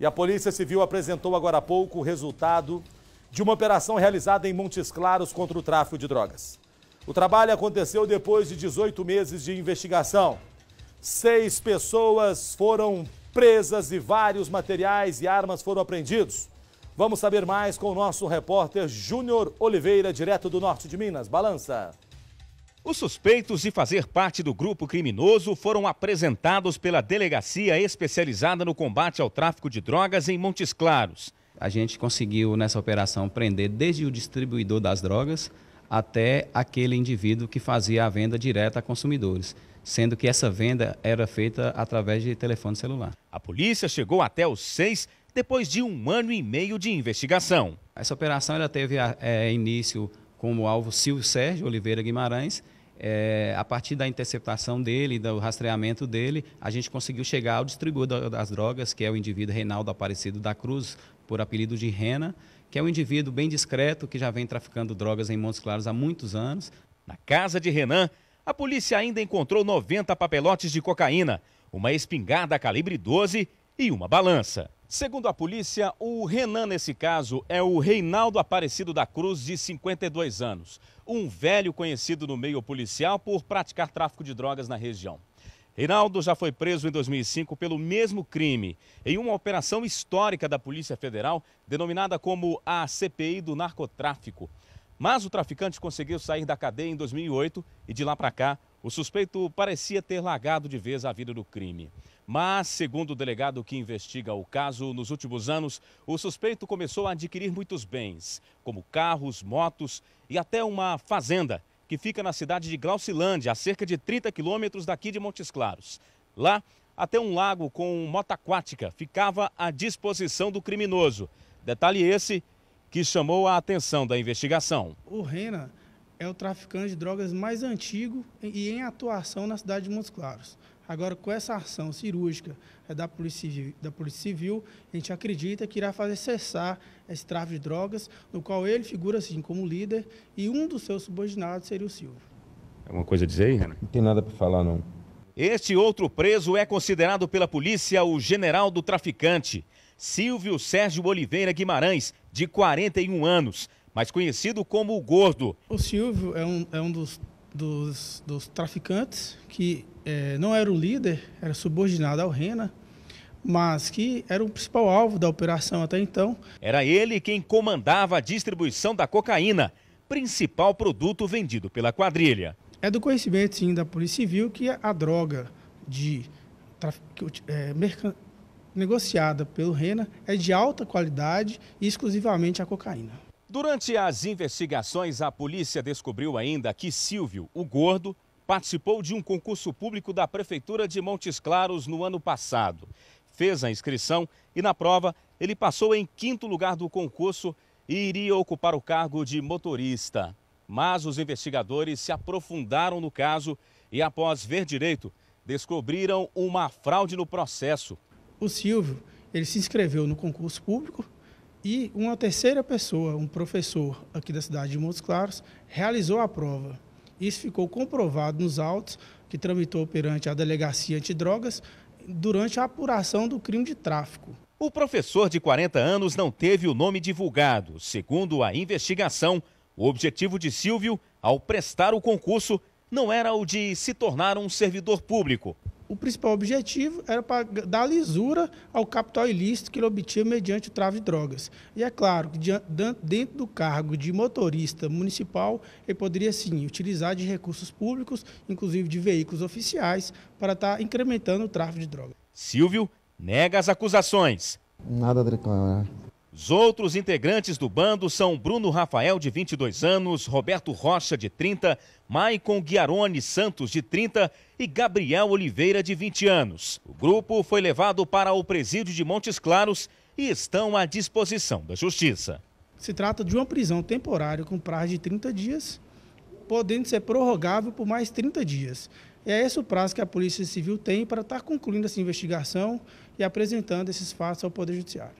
E a Polícia Civil apresentou agora há pouco o resultado de uma operação realizada em Montes Claros contra o tráfico de drogas. O trabalho aconteceu depois de 18 meses de investigação. Seis pessoas foram presas e vários materiais e armas foram apreendidos. Vamos saber mais com o nosso repórter Júnior Oliveira, direto do norte de Minas. Balança! Os suspeitos de fazer parte do grupo criminoso foram apresentados pela delegacia especializada no combate ao tráfico de drogas em Montes Claros. A gente conseguiu nessa operação prender desde o distribuidor das drogas até aquele indivíduo que fazia a venda direta a consumidores, sendo que essa venda era feita através de telefone celular. A polícia chegou até os seis depois de um ano e meio de investigação. Essa operação ela teve é, início como alvo Silvio Sérgio Oliveira Guimarães, é, a partir da interceptação dele, do rastreamento dele, a gente conseguiu chegar ao distribuidor das drogas, que é o indivíduo Reinaldo Aparecido da Cruz, por apelido de Rena, que é um indivíduo bem discreto que já vem traficando drogas em Montes Claros há muitos anos. Na casa de Renan, a polícia ainda encontrou 90 papelotes de cocaína, uma espingarda calibre 12 e uma balança. Segundo a polícia, o Renan nesse caso é o Reinaldo Aparecido da Cruz, de 52 anos, um velho conhecido no meio policial por praticar tráfico de drogas na região. Reinaldo já foi preso em 2005 pelo mesmo crime, em uma operação histórica da Polícia Federal, denominada como a CPI do narcotráfico. Mas o traficante conseguiu sair da cadeia em 2008 e de lá para cá o suspeito parecia ter largado de vez a vida do crime. Mas, segundo o delegado que investiga o caso, nos últimos anos, o suspeito começou a adquirir muitos bens, como carros, motos e até uma fazenda que fica na cidade de Glaucilândia, a cerca de 30 quilômetros daqui de Montes Claros. Lá, até um lago com mota aquática ficava à disposição do criminoso. Detalhe esse que chamou a atenção da investigação. O Rena é o traficante de drogas mais antigo e em atuação na cidade de Montes Claros. Agora, com essa ação cirúrgica é, da Polícia, Civil, da Polícia Civil, a gente acredita que irá fazer cessar esse tráfico de drogas, no qual ele figura assim como líder e um dos seus subordinados seria o Silva. Alguma coisa a dizer aí, Renan? Não tem nada para falar, não. Este outro preso é considerado pela polícia o general do traficante, Silvio Sérgio Oliveira Guimarães, de 41 anos mais conhecido como o Gordo. O Silvio é um, é um dos, dos, dos traficantes que é, não era o líder, era subordinado ao Rena, mas que era o principal alvo da operação até então. Era ele quem comandava a distribuição da cocaína, principal produto vendido pela quadrilha. É do conhecimento, sim, da Polícia Civil que a droga de é, mercan... negociada pelo Rena é de alta qualidade e exclusivamente a cocaína. Durante as investigações, a polícia descobriu ainda que Silvio, o gordo, participou de um concurso público da Prefeitura de Montes Claros no ano passado. Fez a inscrição e, na prova, ele passou em quinto lugar do concurso e iria ocupar o cargo de motorista. Mas os investigadores se aprofundaram no caso e, após ver direito, descobriram uma fraude no processo. O Silvio, ele se inscreveu no concurso público, e uma terceira pessoa, um professor aqui da cidade de Montes Claros, realizou a prova. Isso ficou comprovado nos autos que tramitou perante a Delegacia Antidrogas durante a apuração do crime de tráfico. O professor de 40 anos não teve o nome divulgado. Segundo a investigação, o objetivo de Silvio, ao prestar o concurso, não era o de se tornar um servidor público, o principal objetivo era para dar lisura ao capital ilícito que ele obtinha mediante o tráfico de drogas. E é claro que dentro do cargo de motorista municipal, ele poderia sim utilizar de recursos públicos, inclusive de veículos oficiais, para estar tá incrementando o tráfico de drogas. Silvio nega as acusações. Nada a declarar. Os outros integrantes do bando são Bruno Rafael, de 22 anos, Roberto Rocha, de 30, Maicon Guiarone Santos, de 30 e Gabriel Oliveira, de 20 anos. O grupo foi levado para o presídio de Montes Claros e estão à disposição da Justiça. Se trata de uma prisão temporária com prazo de 30 dias, podendo ser prorrogável por mais 30 dias. E é esse o prazo que a Polícia Civil tem para estar tá concluindo essa investigação e apresentando esses fatos ao Poder Judiciário.